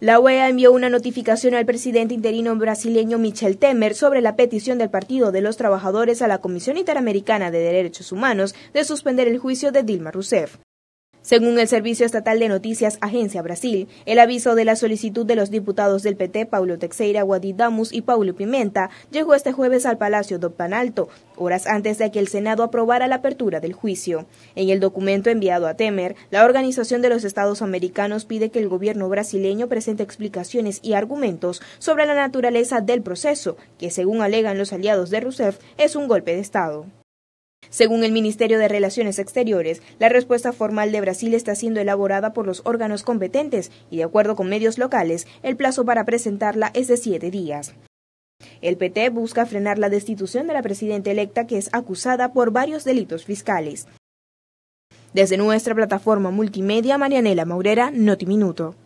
La OEA envió una notificación al presidente interino brasileño Michel Temer sobre la petición del Partido de los Trabajadores a la Comisión Interamericana de Derechos Humanos de suspender el juicio de Dilma Rousseff. Según el Servicio Estatal de Noticias Agencia Brasil, el aviso de la solicitud de los diputados del PT Paulo Teixeira Damus y Paulo Pimenta llegó este jueves al Palacio do Panalto, horas antes de que el Senado aprobara la apertura del juicio. En el documento enviado a Temer, la Organización de los Estados Americanos pide que el gobierno brasileño presente explicaciones y argumentos sobre la naturaleza del proceso, que según alegan los aliados de Rousseff es un golpe de Estado. Según el Ministerio de Relaciones Exteriores, la respuesta formal de Brasil está siendo elaborada por los órganos competentes y, de acuerdo con medios locales, el plazo para presentarla es de siete días. El PT busca frenar la destitución de la presidenta electa que es acusada por varios delitos fiscales. Desde nuestra plataforma multimedia, Marianela Maurera, Notiminuto.